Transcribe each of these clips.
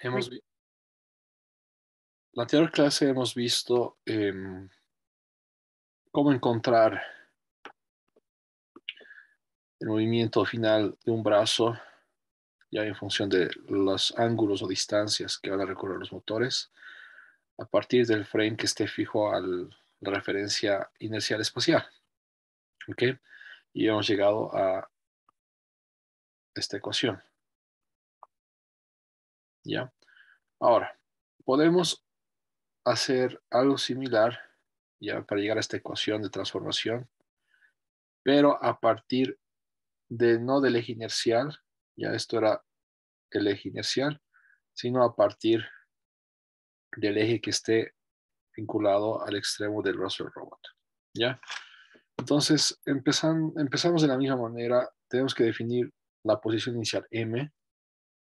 Hemos visto La anterior clase hemos visto em, cómo encontrar el movimiento final de un brazo ya en función de los ángulos o distancias que van a recorrer los motores a partir del frame que esté fijo a la referencia inercial espacial. ¿Ok? Y hemos llegado a esta ecuación. ¿ya? Ahora, podemos hacer algo similar, ¿ya? Para llegar a esta ecuación de transformación, pero a partir de no del eje inercial, ya esto era el eje inercial, sino a partir del eje que esté vinculado al extremo del del Robot, ¿ya? Entonces, empezamos de la misma manera, tenemos que definir la posición inicial M,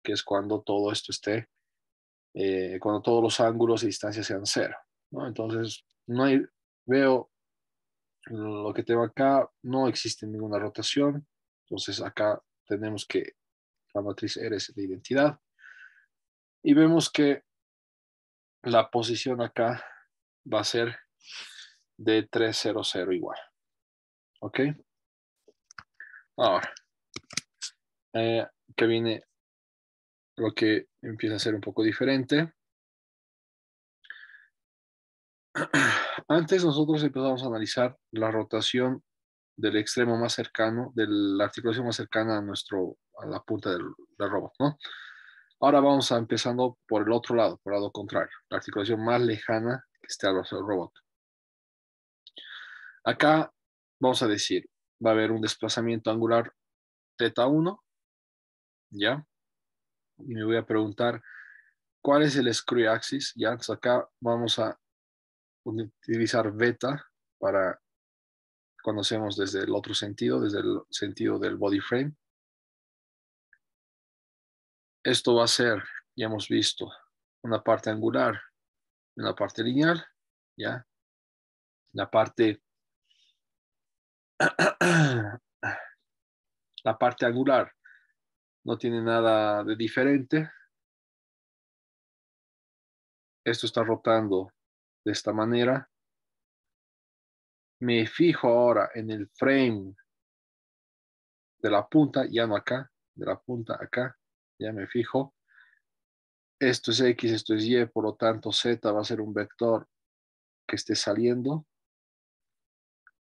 que es cuando todo esto esté, eh, cuando todos los ángulos y distancias sean cero. ¿no? Entonces, no hay, veo lo que tengo acá, no existe ninguna rotación, entonces acá tenemos que la matriz R es de identidad. Y vemos que la posición acá va a ser de 3, 0, 0 igual. ¿Ok? Ahora, eh, que viene lo que empieza a ser un poco diferente. Antes nosotros empezamos a analizar la rotación del extremo más cercano, de la articulación más cercana a, nuestro, a la punta del, robot, ¿no? Ahora vamos a empezando por el otro lado, por el lado contrario, la articulación más lejana que esté al robot. Acá vamos a decir, va a haber un desplazamiento angular θ1, ¿ya? y me voy a preguntar cuál es el screw axis. Ya, pues acá vamos a utilizar beta para conocemos desde el otro sentido, desde el sentido del body frame. Esto va a ser, ya hemos visto, una parte angular, una parte lineal, ¿ya? La parte, la parte angular no tiene nada de diferente. Esto está rotando de esta manera. Me fijo ahora en el frame de la punta, ya no acá, de la punta acá, ya me fijo. Esto es X, esto es Y, por lo tanto Z va a ser un vector que esté saliendo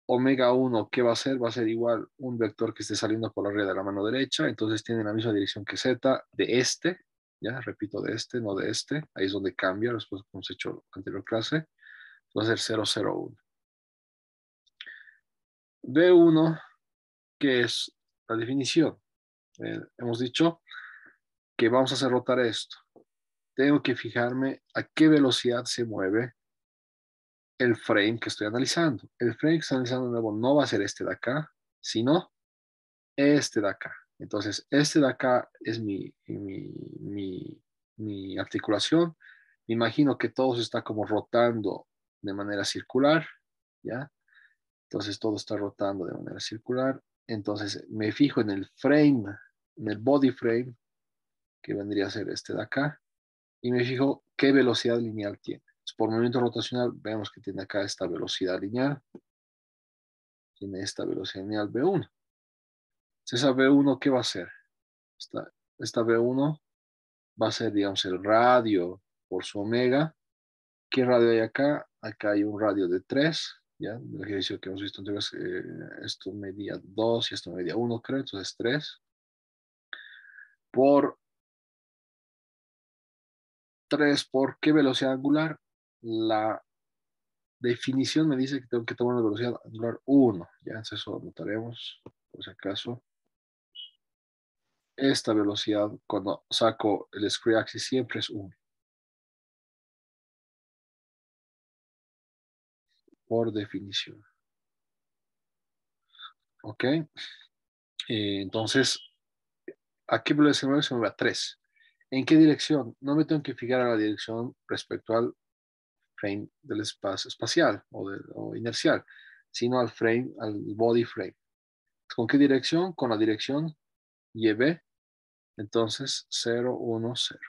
omega 1, ¿qué va a ser? Va a ser igual un vector que esté saliendo por la red de la mano derecha, entonces tiene la misma dirección que z de este, ya, repito, de este, no de este, ahí es donde cambia, después como hemos hecho anterior clase, va a ser 0, 0, 1. B1, que es la definición. Eh, hemos dicho que vamos a hacer rotar esto. Tengo que fijarme a qué velocidad se mueve el frame que estoy analizando. El frame que estoy analizando de nuevo no va a ser este de acá, sino este de acá. Entonces, este de acá es mi, mi, articulación. Me imagino que todo se está como rotando de manera circular, ¿ya? Entonces, todo está rotando de manera circular. Entonces, me fijo en el frame, en el body frame, que vendría a ser este de acá, y me fijo qué velocidad lineal tiene por movimiento rotacional, vemos que tiene acá esta velocidad lineal. Tiene esta velocidad lineal V1. Entonces, esa V1, ¿qué va a ser? Esta, esta V1 va a ser, digamos, el radio por su omega. ¿Qué radio hay acá? Acá hay un radio de 3, ¿ya? El ejercicio que hemos visto antes eh, esto medía 2 y esto medía 1, creo, entonces 3. Por 3, ¿por qué velocidad angular? la definición me dice que tengo que tomar una velocidad angular 1. Ya eso notaremos por si acaso. Esta velocidad, cuando saco el screw axis, siempre es 1. Por definición. ¿Ok? Eh, entonces, ¿a qué velocidad se mueve a 3. ¿En qué dirección? No me tengo que fijar a la dirección respecto al frame del espacio espacial o, inercial, sino al frame, al body frame. ¿Con qué dirección? Con la dirección YB, entonces 0, 1, 0.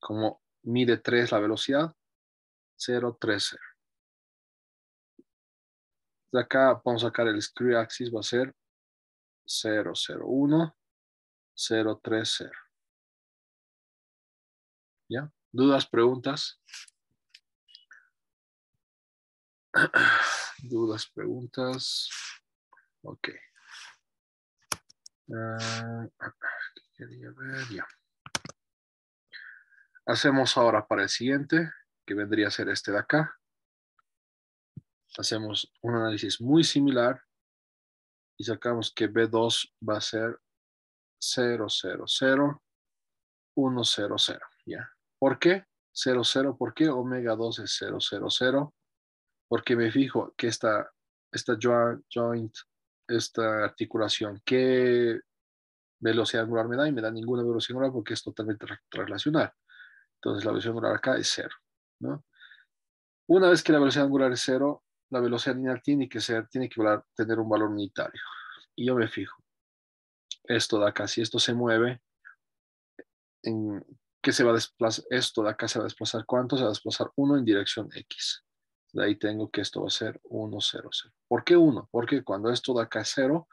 Como mide 3 la velocidad, 0, 3, 0. De acá vamos a sacar el screw axis, va a ser 0, 0, 1, 0, 3, 0. ¿Ya? ¿Dudas, preguntas? ¿Dudas, preguntas? Ok. Ah, quería ver? Ya. Hacemos ahora para el siguiente, que vendría a ser este de acá. Hacemos un análisis muy similar y sacamos que B2 va a ser 0, 0, ¿Ya? ¿Por qué? 00, ¿por qué omega 2 es 000? Porque me fijo que esta, esta joint, esta articulación, ¿qué velocidad angular me da? Y me da ninguna velocidad angular porque es totalmente relacional. Entonces la velocidad angular acá es 0. Una vez que la velocidad angular es 0, la velocidad lineal tiene que ser, tiene que tener un valor unitario. Y yo me fijo, esto de acá, si esto se mueve, en, que se va a desplazar? Esto de acá se va a desplazar. ¿Cuánto? Se va a desplazar 1 en dirección X. De ahí tengo que esto va a ser 1, 0, 0. ¿Por qué 1? Porque cuando esto de acá es 0,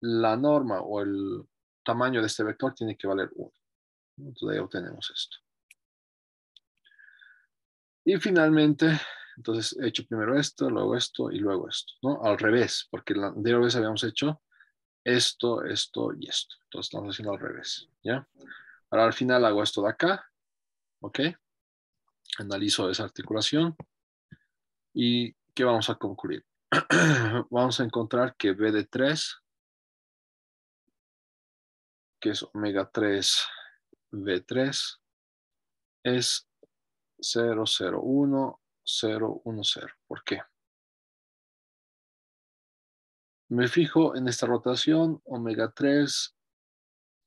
la norma o el tamaño de este vector tiene que valer 1. Entonces ahí obtenemos esto. Y finalmente, entonces he hecho primero esto, luego esto y luego esto, ¿no? Al revés, porque la anterior vez habíamos hecho esto, esto y esto. Entonces estamos haciendo al revés, ¿ya? Ahora al final hago esto de acá, ¿ok? Analizo esa articulación. ¿Y qué vamos a concluir? vamos a encontrar que B de 3, que es omega 3 B3, es 1, 0. ¿Por qué? Me fijo en esta rotación, omega 3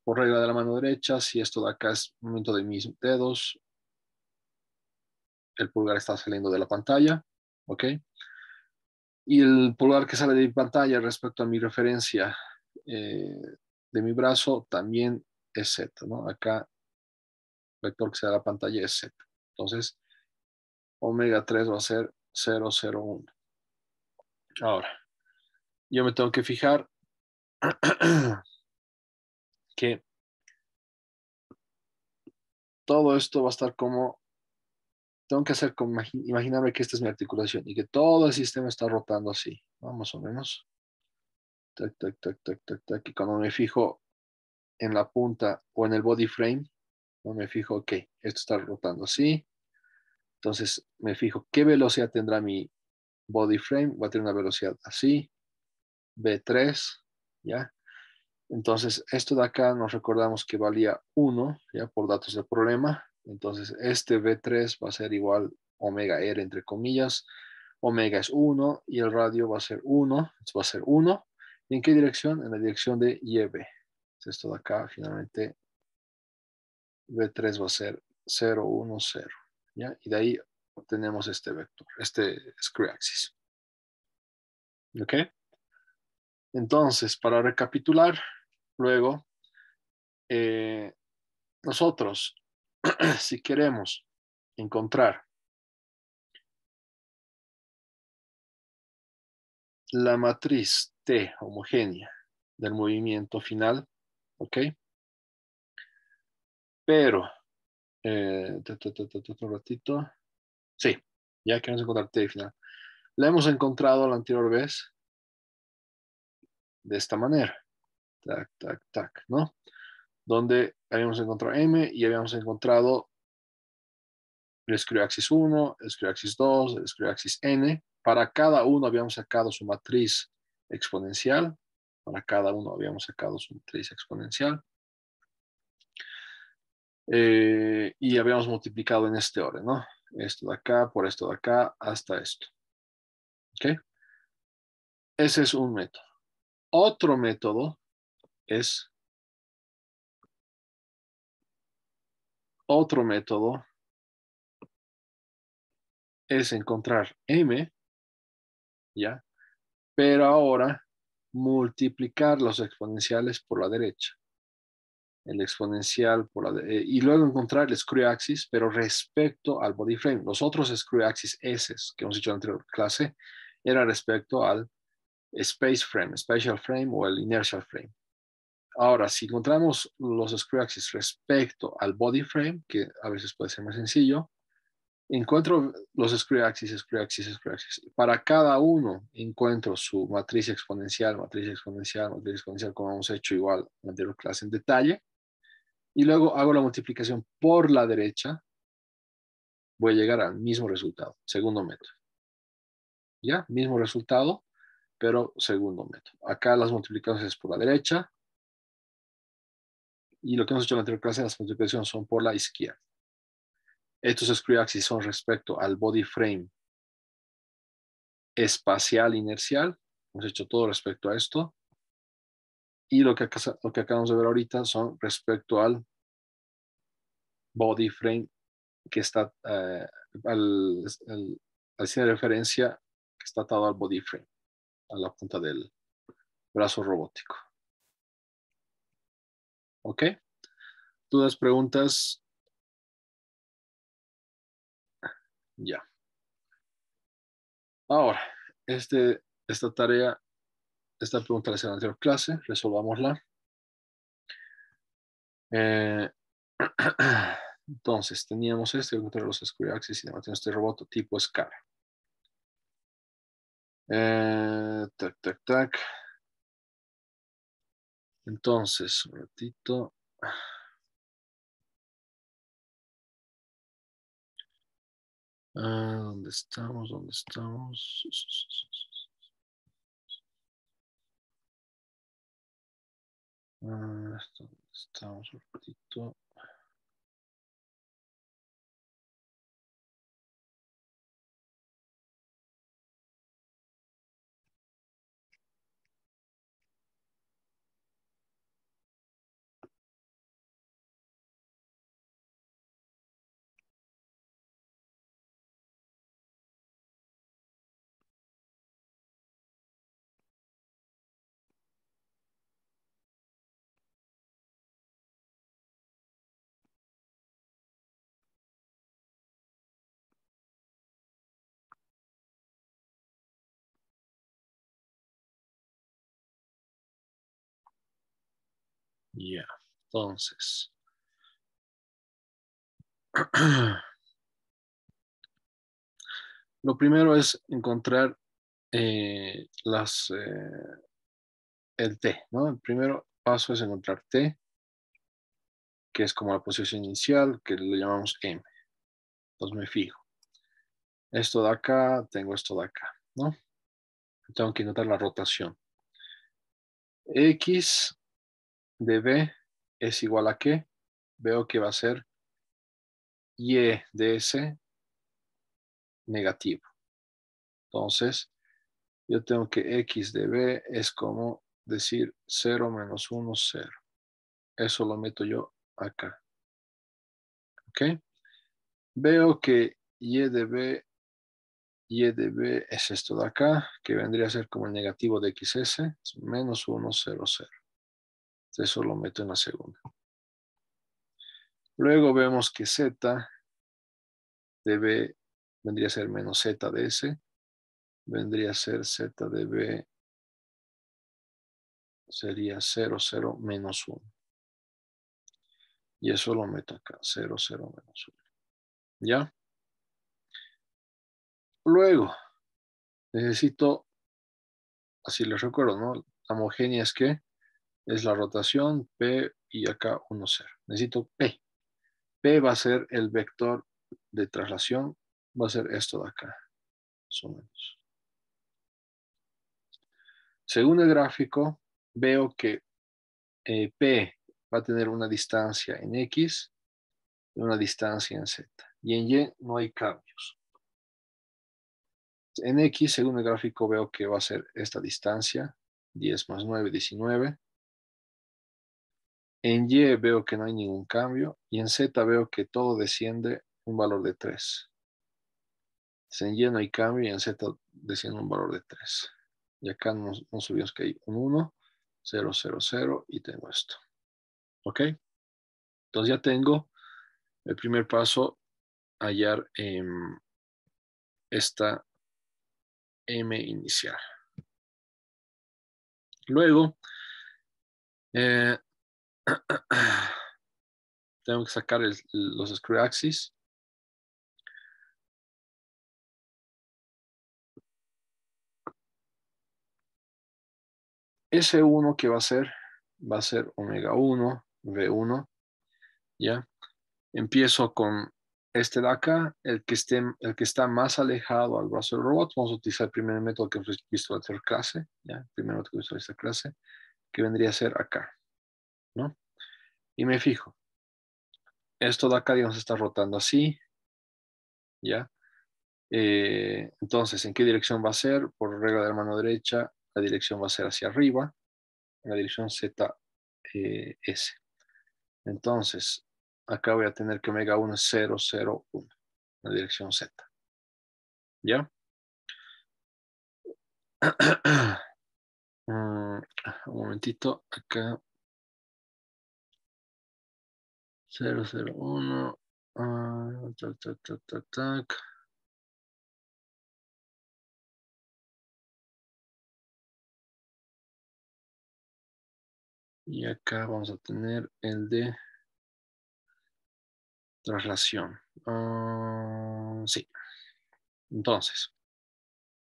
por regla de la mano derecha, si esto de acá es momento de mis dedos, el pulgar está saliendo de la pantalla, ¿ok? Y el pulgar que sale de mi pantalla respecto a mi referencia eh, de mi brazo también es Z, Acá vector que sale de la pantalla es Z. Entonces, omega 3 va a ser 001. Ahora, yo me tengo que fijar todo esto va a estar como, tengo que hacer como, imaginarme que esta es mi articulación y que todo el sistema está rotando así, Vamos más o menos. Tac, tac, tac, tac, tac, tac. Y cuando me fijo en la punta o en el body frame, no me fijo, ok, esto está rotando así. Entonces me fijo qué velocidad tendrá mi body frame. Va a tener una velocidad así, B3, ¿ya? Entonces, esto de acá nos recordamos que valía 1, ya por datos del problema. Entonces, este V3 va a ser igual omega R entre comillas. Omega es 1 y el radio va a ser 1. va a ser 1. ¿Y en qué dirección? En la dirección de YB. Esto de acá, finalmente, V3 va a ser 0, 1, 0. ¿ya? Y de ahí obtenemos este vector, este screw axis. ¿Ok? Entonces, para recapitular, Luego, eh, nosotros, si queremos encontrar la matriz T homogénea del movimiento final, ¿ok? Pero, un eh, ratito, sí, ya queremos encontrar T final. La hemos encontrado la anterior vez de esta manera tac, tac, tac, ¿no? Donde habíamos encontrado M y habíamos encontrado el screw axis 1, el screw axis 2, el screw axis N. Para cada uno habíamos sacado su matriz exponencial. Para cada uno habíamos sacado su matriz exponencial. Eh, y habíamos multiplicado en este orden, ¿no? Esto de acá por esto de acá hasta esto. ¿Ok? Ese es un método. Otro método es otro método es encontrar m, ¿ya? Pero ahora multiplicar los exponenciales por la derecha. El exponencial por la eh, y luego encontrar el screw axis, pero respecto al body frame. Los otros screw axis S que hemos hecho en la anterior clase era respecto al space frame, spatial frame o el inertial frame. Ahora, si encontramos los screw axis respecto al body frame, que a veces puede ser más sencillo, encuentro los screw axis, screw axis, screw axis. Para cada uno encuentro su matriz exponencial, matriz exponencial, matriz exponencial, como hemos hecho igual en la clase en detalle. Y luego hago la multiplicación por la derecha. Voy a llegar al mismo resultado, segundo método. ¿Ya? Mismo resultado, pero segundo método. Acá las multiplicaciones por la derecha, y lo que hemos hecho en la anterior clase, las multiplicaciones son por la izquierda. Estos screw axis son respecto al body frame espacial inercial. Hemos hecho todo respecto a esto. Y lo que, lo que acabamos de ver ahorita son respecto al body frame que está, eh, al, al, al cine de referencia que está atado al body frame, a la punta del brazo robótico. ¿Ok? ¿Dudas, preguntas? Ya. Ahora, este, esta tarea, esta pregunta la hice la anterior clase, resolvámosla. Eh, entonces, teníamos este, contra los square axis y tenemos este robot tipo escala. Eh, tac, tac, tac. Entonces, un ratito. Ah, ¿Dónde estamos? ¿Dónde estamos? Ah, ¿Dónde estamos? Un ratito. Ya, entonces. Lo primero es encontrar eh, las, eh, el T, ¿no? El primer paso es encontrar T, que es como la posición inicial, que le llamamos M. Entonces me fijo. Esto de acá, tengo esto de acá, ¿no? Tengo que notar la rotación. X de B es igual a qué? Veo que va a ser Y de S negativo. Entonces, yo tengo que X de B es como decir 0 menos 1, 0. Eso lo meto yo acá. ¿Ok? Veo que Y de B, Y de es esto de acá, que vendría a ser como el negativo de XS, menos 1, 0, 0. Eso lo meto en la segunda. Luego vemos que Z de B vendría a ser menos Z de S. Vendría a ser Z de B sería 0, 0, menos 1. Y eso lo meto acá, 0, 0, menos 1. ¿Ya? Luego, necesito, así les recuerdo, ¿no? La homogénea es que es la rotación P y acá 1, 0. Necesito P. P va a ser el vector de traslación, va a ser esto de acá, más menos. Según el gráfico, veo que eh, P va a tener una distancia en X y una distancia en Z. Y en Y no hay cambios. En X, según el gráfico, veo que va a ser esta distancia, 10 más 9, 19. En Y veo que no hay ningún cambio y en Z veo que todo desciende un valor de 3. Pues en Y no hay cambio y en Z desciende un valor de 3. Y acá nos, subimos que hay un 1, 0, 0, 0 y tengo esto. ¿Ok? Entonces ya tengo el primer paso, hallar eh, esta M inicial. Luego, eh, Tengo que sacar los screw axis. Ese 1 que va a ser, va a ser omega 1, V1, ¿ya? Empiezo con este de acá, el que, esté, el que está más alejado al brazo del robot. Vamos a utilizar el primer método que hemos visto en la clase, ¿ya? El que hemos visto esta clase, que vendría a ser acá. ¿no? Y me fijo, esto de acá, digamos, está rotando así, ¿ya? Eh, entonces, ¿en qué dirección va a ser? Por regla de la mano derecha, la dirección va a ser hacia arriba, en la dirección Z Eh, entonces, acá voy a tener que omega 1 es 0, 0, 1, la dirección Z. ¿Ya? Mm, un momentito, acá 001. Uh, ah, ta, ta. Y acá vamos a tener el de traslación. Uh, sí. Entonces,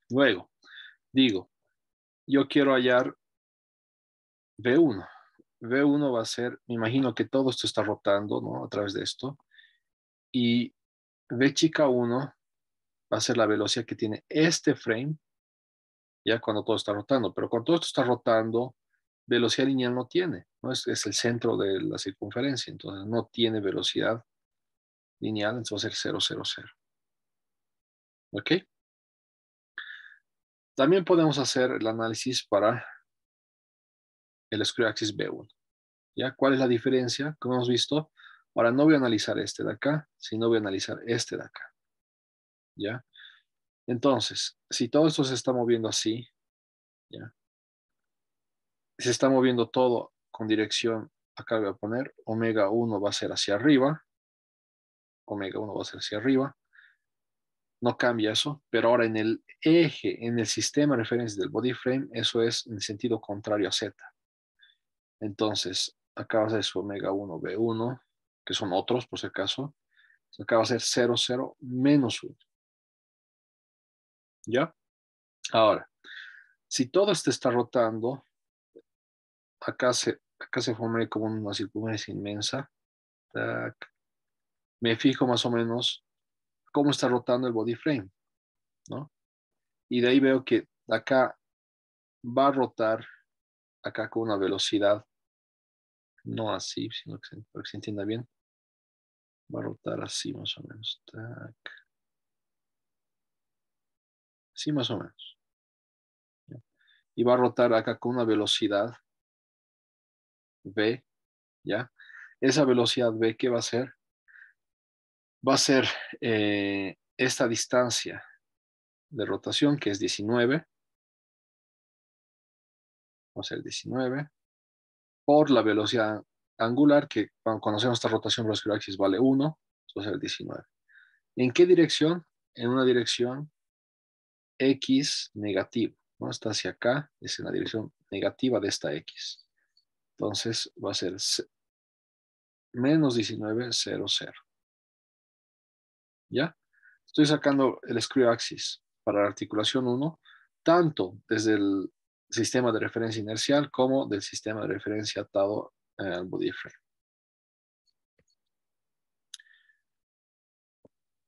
luego, digo, yo quiero hallar B1 v 1 va a ser, me imagino que todo esto está rotando, ¿no? A través de esto. Y B chica 1 va a ser la velocidad que tiene este frame, ya cuando todo está rotando. Pero cuando todo esto está rotando, velocidad lineal no tiene, ¿no? Es, es el centro de la circunferencia, entonces no tiene velocidad lineal, entonces va a ser 0, 0, 0. ¿Ok? También podemos hacer el análisis para el screw axis B1. ¿Ya? ¿Cuál es la diferencia? Como hemos visto, ahora no voy a analizar este de acá, sino voy a analizar este de acá. ¿Ya? Entonces, si todo esto se está moviendo así, ¿ya? Se está moviendo todo con dirección, acá voy a poner, omega 1 va a ser hacia arriba, omega 1 va a ser hacia arriba, no cambia eso, pero ahora en el eje, en el sistema de referencia del body frame, eso es en sentido contrario a Z. Entonces, acá va a ser su omega 1 B1, que son otros por si acaso. acá va a ser 0, 0 menos 1. ¿Ya? Ahora, si todo este está rotando, acá se, acá se como una circunferencia inmensa. Me fijo más o menos cómo está rotando el body frame, ¿no? Y de ahí veo que acá va a rotar acá con una velocidad no así, sino que, para que se entienda bien. Va a rotar así más o menos. Así más o menos. Y va a rotar acá con una velocidad B, ¿ya? Esa velocidad B, ¿qué va a ser? Va a ser eh, esta distancia de rotación, que es 19. Va a ser 19 por la velocidad angular, que cuando conocemos esta rotación los axis vale 1, eso va 19. ¿En qué dirección? En una dirección X negativo. ¿no? Está hacia acá, es en la dirección negativa de esta X. Entonces va a ser menos 19, 0, 0. ¿Ya? Estoy sacando el screw axis para la articulación 1, tanto desde el sistema de referencia inercial como del sistema de referencia atado eh, al body frame.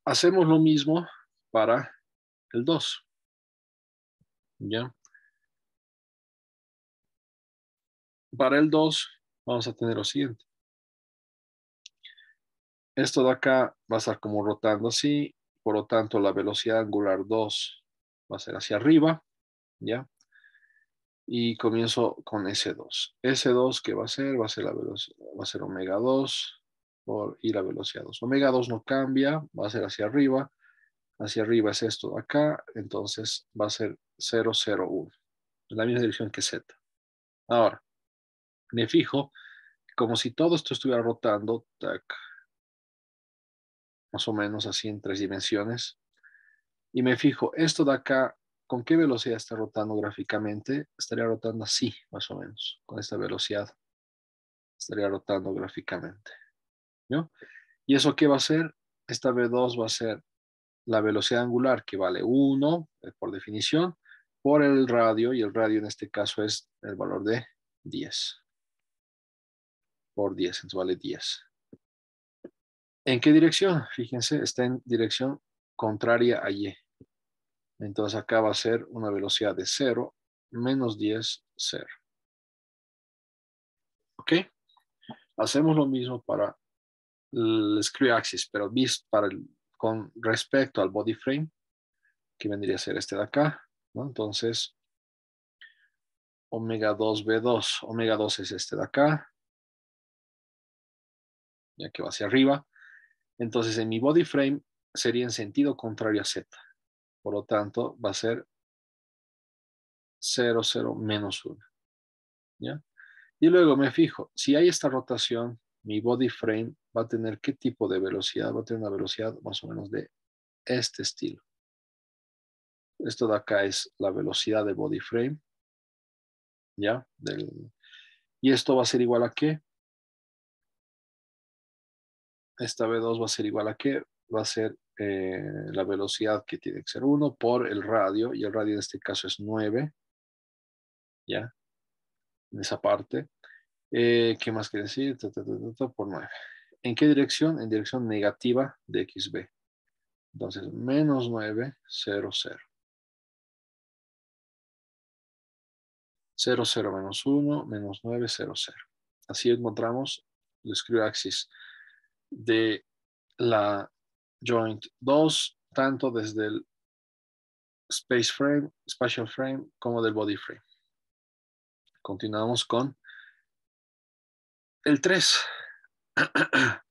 Hacemos lo mismo para el 2. ¿Ya? Para el 2 vamos a tener lo siguiente. Esto de acá va a estar como rotando así, por lo tanto la velocidad angular 2 va a ser hacia arriba, ¿ya? y comienzo con S2. S2 que va a ser, va a ser la velocidad, va a ser omega 2 por ir a velocidad 2. Omega 2 no cambia, va a ser hacia arriba. Hacia arriba es esto de acá, entonces va a ser 1, en la misma dirección que Z. Ahora, me fijo, como si todo esto estuviera rotando, más o menos así en tres dimensiones, y me fijo, esto de acá ¿Con qué velocidad está rotando gráficamente? Estaría rotando así, más o menos, con esta velocidad. Estaría rotando gráficamente. ¿no? ¿Y eso qué va a ser? Esta V2 va a ser la velocidad angular, que vale 1 eh, por definición, por el radio, y el radio en este caso es el valor de 10. Por 10, entonces vale 10. ¿En qué dirección? Fíjense, está en dirección contraria a Y. Entonces acá va a ser una velocidad de 0, menos 10, 0. ¿Ok? Hacemos lo mismo para el screw axis, pero para con respecto al body frame, que vendría a ser este de acá, Entonces, omega 2 B2, omega 2 es este de acá, ya que va hacia arriba. Entonces, en mi body frame sería en sentido contrario a Z. Por lo tanto, va a ser 0, 0 menos 1. ¿Ya? Y luego me fijo, si hay esta rotación, mi body frame va a tener qué tipo de velocidad, va a tener una velocidad más o menos de este estilo. Esto de acá es la velocidad de body frame. ¿Ya? Del, y esto va a ser igual a qué? Esta V2 va a ser igual a qué? Va a ser eh, la velocidad que tiene que ser 1 por el radio, y el radio en este caso es 9, ¿ya? En esa parte. Eh, ¿Qué más que decir? por 9. ¿En qué dirección? En dirección negativa de XB. Entonces, menos 9, 0, 0. 0, 0 menos 1, menos 9, 0, 0. Así encontramos, lo escribo axis de la joint 2, tanto desde el space frame, spatial frame, como del body frame. Continuamos con el 3.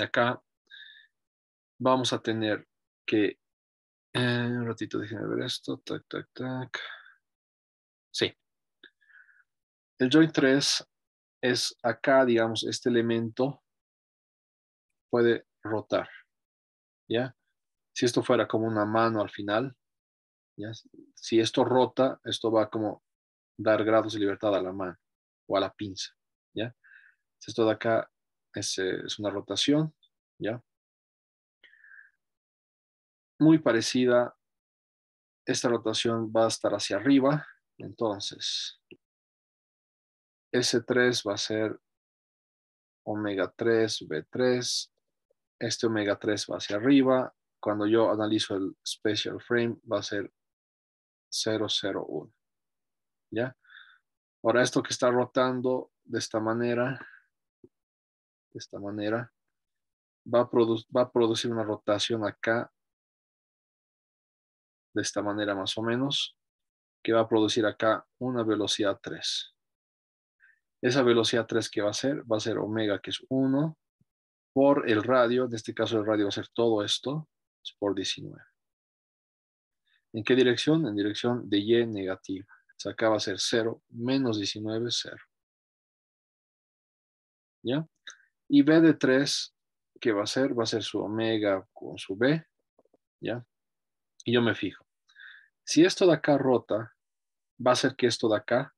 Acá vamos a tener que, eh, un ratito déjenme ver esto, tac, tac, tac. Sí. El joint 3 es acá, digamos, este elemento puede rotar. ¿Ya? Si esto fuera como una mano al final, ¿ya? Si esto rota, esto va como dar grados de libertad a la mano o a la pinza, ¿ya? Esto de acá es, eh, es una rotación, ¿ya? Muy parecida, esta rotación va a estar hacia arriba, entonces S3 va a ser omega 3, B3, este omega 3 va hacia arriba. Cuando yo analizo el special frame va a ser 001. ¿Ya? Ahora esto que está rotando de esta manera, de esta manera, va a, va a producir una rotación acá de esta manera más o menos, que va a producir acá una velocidad 3. Esa velocidad 3 que va a ser, va a ser omega que es 1, por el radio, en este caso el radio va a ser todo esto, es por 19. ¿En qué dirección? En dirección de Y negativa. O acá va a ser 0, menos 19, 0. ¿Ya? Y B de 3, ¿qué va a ser? Va a ser su omega con su B. ¿Ya? Y yo me fijo. Si esto de acá rota, va a ser que esto de acá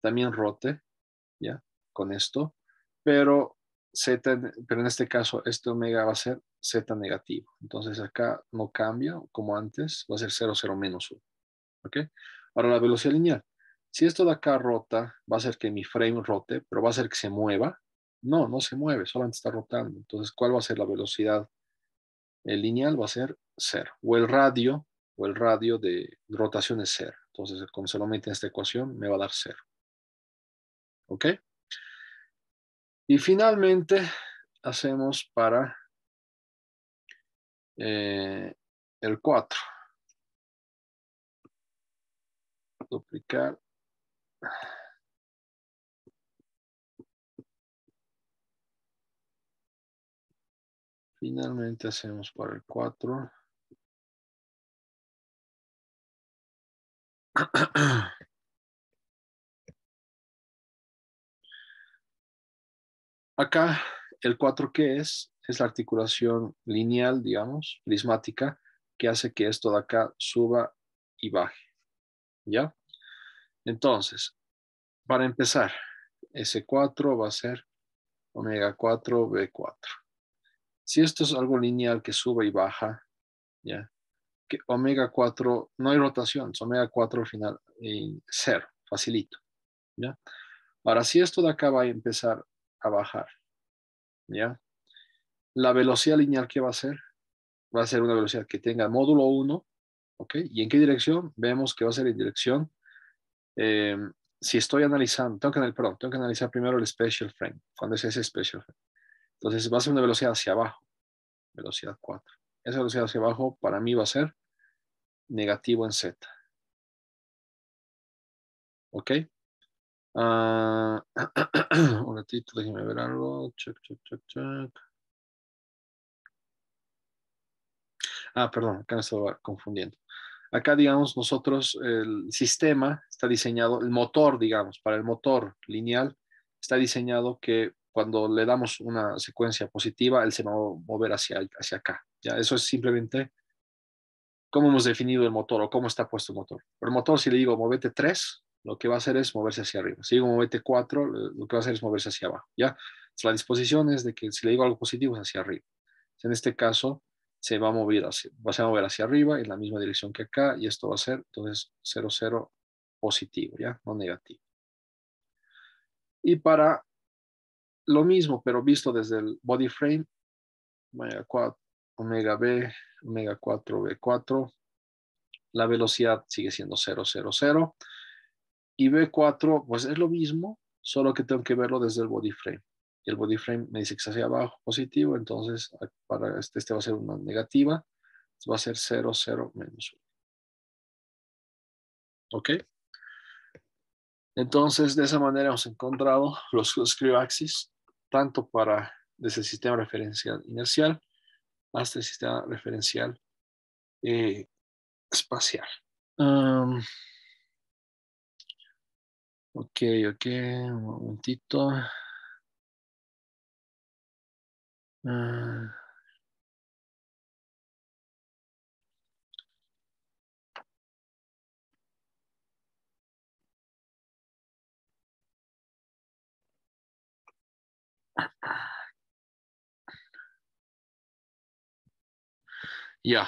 también rote, ¿ya? Con esto, pero Z, pero en este caso este omega va a ser Z negativo. Entonces acá no cambia como antes, va a ser 0, 0 menos 1. ¿Ok? Ahora la velocidad lineal. Si esto de acá rota, va a ser que mi frame rote, pero va a ser que se mueva. No, no se mueve, solamente está rotando. Entonces, ¿cuál va a ser la velocidad eh, lineal? Va a ser 0. O el radio, o el radio de rotación es 0. Entonces, como se lo mete en esta ecuación, me va a dar 0. ¿Ok? Y finalmente hacemos para eh, el 4. Duplicar. Finalmente hacemos para el 4. Acá el 4 que es, es la articulación lineal, digamos, prismática, que hace que esto de acá suba y baje. ¿Ya? Entonces, para empezar, S4 va a ser omega 4, B4. Si esto es algo lineal que suba y baja, ¿ya? Que omega 4, no hay rotación, es omega 4 al final, en eh, cero, facilito, ¿ya? Ahora, si esto de acá va a empezar a bajar. ¿Ya? La velocidad lineal que va a ser, va a ser una velocidad que tenga módulo 1, ¿ok? ¿Y en qué dirección? Vemos que va a ser en dirección, eh, si estoy analizando, tengo que, perdón, tengo que analizar primero el special frame, cuando es ese special frame. Entonces va a ser una velocidad hacia abajo, velocidad 4. Esa velocidad hacia abajo para mí va a ser negativo en Z. ¿Ok? Ah, un ratito, déjeme ver algo. Check, check, check, Ah, perdón, acá me estaba confundiendo. Acá, digamos, nosotros, el sistema está diseñado, el motor, digamos, para el motor lineal, está diseñado que cuando le damos una secuencia positiva, él se va a mover hacia, hacia acá. ¿ya? Eso es simplemente cómo hemos definido el motor o cómo está puesto el motor. Pero el motor, si le digo, movete 3, lo que va a hacer es moverse hacia arriba. Si digo movete 4, lo que va a hacer es moverse hacia abajo, ¿ya? la disposición es de que si le digo algo positivo es hacia arriba. en este caso, se va a mover hacia, va a mover hacia arriba en la misma dirección que acá y esto va a ser, entonces, 0, 0 positivo, ¿ya? No negativo. Y para lo mismo, pero visto desde el body frame, omega 4, omega B, omega 4, B4, la velocidad sigue siendo 0, 0, 0. Y B4, pues es lo mismo, solo que tengo que verlo desde el body frame. Y el body frame me dice que es hacia abajo, positivo, entonces para este, este va a ser una negativa, va a ser 0, 0, menos 1. ¿Ok? Entonces, de esa manera hemos encontrado los, scribaxis, tanto para desde el sistema referencial inercial hasta el sistema referencial eh, espacial. Um, Okay, okay, un momentito. Ah. Ya.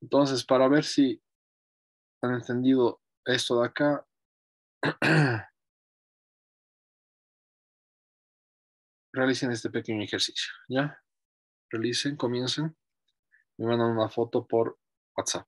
Entonces, para ver si han entendido esto de acá, Realicen este pequeño ejercicio, ¿ya? Realicen, comiencen. Me mandan una foto por WhatsApp.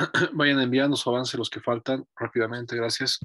Vayan enviando su avance los que faltan rápidamente. Gracias.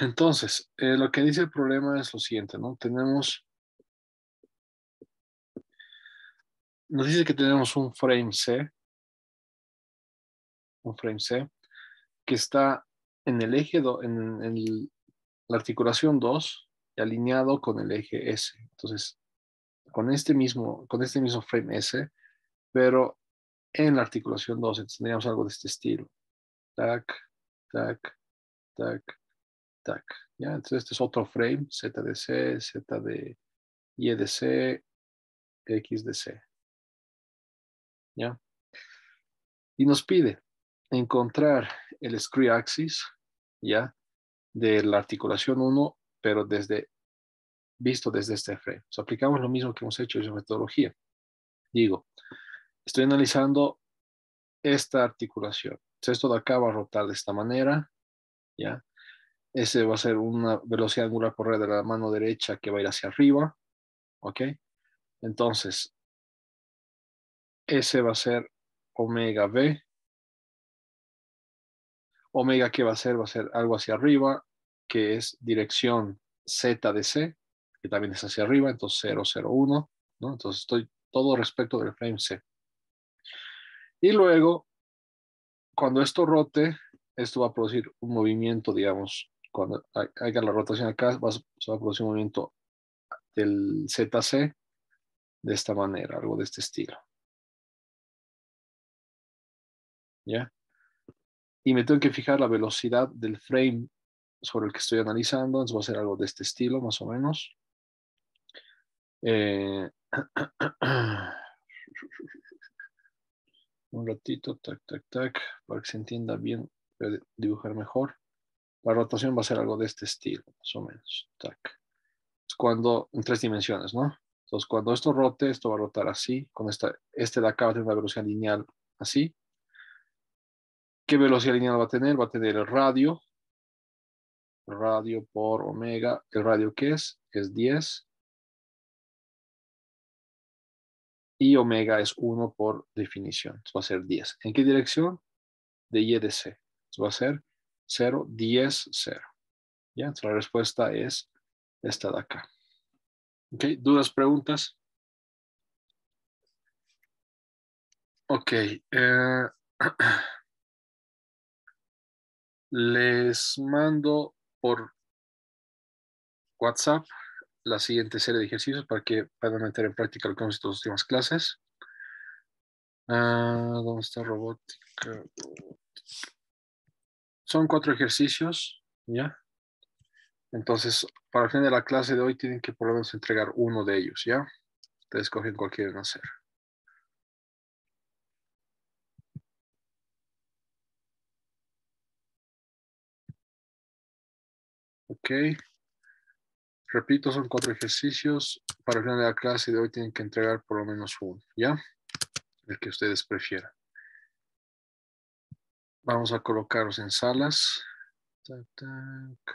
Entonces, eh, lo que dice el problema es lo siguiente, ¿no? Tenemos, nos dice que tenemos un frame C, un frame C, que está en el eje, do, en, la articulación 2, alineado con el eje S. Entonces, con este mismo, con este mismo frame S, pero en la articulación 2, tendríamos algo de este estilo. Tac, tac, tac, ¿ya? Entonces este es otro frame, ZDC, ZD, YDC, XDC. ¿ya? Y nos pide encontrar el screw axis ¿ya? de la articulación 1, pero desde, visto desde este frame. O sea, aplicamos lo mismo que hemos hecho en la metodología. Digo, estoy analizando esta articulación. Entonces, esto de acá va a rotar de esta manera, ¿ya? Ese va a ser una velocidad angular por red de la mano derecha que va a ir hacia arriba. ¿Ok? Entonces, ese va a ser omega B. Omega que va a ser, va a ser algo hacia arriba, que es dirección Z de C, que también es hacia arriba, entonces 0, 0, ¿no? Entonces estoy todo respecto del frame C. Y luego, cuando esto rote, esto va a producir un movimiento, digamos, cuando haga la rotación acá, va, se va a producir un movimiento del ZC de esta manera, algo de este estilo. ¿Ya? Y me tengo que fijar la velocidad del frame sobre el que estoy analizando, entonces va a ser algo de este estilo, más o menos. Eh, un ratito, tac, tac, tac, para que se entienda bien, dibujar mejor. La rotación va a ser algo de este estilo, más o menos. Cuando, en tres dimensiones, ¿no? Entonces, cuando esto rote, esto va a rotar así. Con esta, este de acá va a tener una velocidad lineal así. ¿Qué velocidad lineal va a tener? Va a tener el radio. Radio por omega. ¿El radio qué es? Es 10. Y omega es 1 por definición. va a ser 10. ¿En qué dirección? De Y de C. Entonces va a ser 0, 10, 0. ¿Ya? Entonces la respuesta es esta de acá. ¿Ok? ¿Dudas, preguntas? Ok. Eh, les mando por WhatsApp la siguiente serie de ejercicios para que puedan meter en práctica lo que hemos visto en las últimas clases. Ah, ¿Dónde está robótica? robótica son cuatro ejercicios, ¿ya? Entonces, para el fin de la clase de hoy tienen que por lo menos entregar uno de ellos, ¿ya? Ustedes escogen cuál quieren hacer. Ok. Repito, son cuatro ejercicios. Para el final de la clase de hoy tienen que entregar por lo menos uno, ¿ya? El que ustedes prefieran. Vamos a colocaros en salas.